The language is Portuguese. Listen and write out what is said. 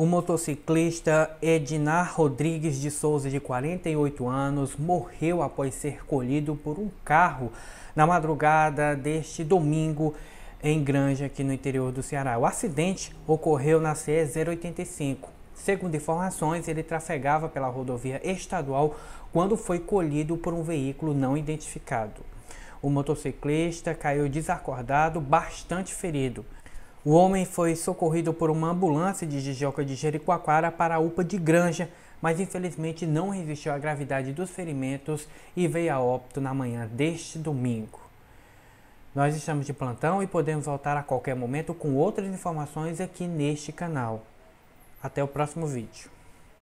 O motociclista Ednar Rodrigues de Souza, de 48 anos, morreu após ser colhido por um carro na madrugada deste domingo em Granja, aqui no interior do Ceará. O acidente ocorreu na CE 085. Segundo informações, ele trafegava pela rodovia estadual quando foi colhido por um veículo não identificado. O motociclista caiu desacordado, bastante ferido. O homem foi socorrido por uma ambulância de Jijoca de Jericoacoara para a UPA de Granja, mas infelizmente não resistiu à gravidade dos ferimentos e veio a óbito na manhã deste domingo. Nós estamos de plantão e podemos voltar a qualquer momento com outras informações aqui neste canal. Até o próximo vídeo.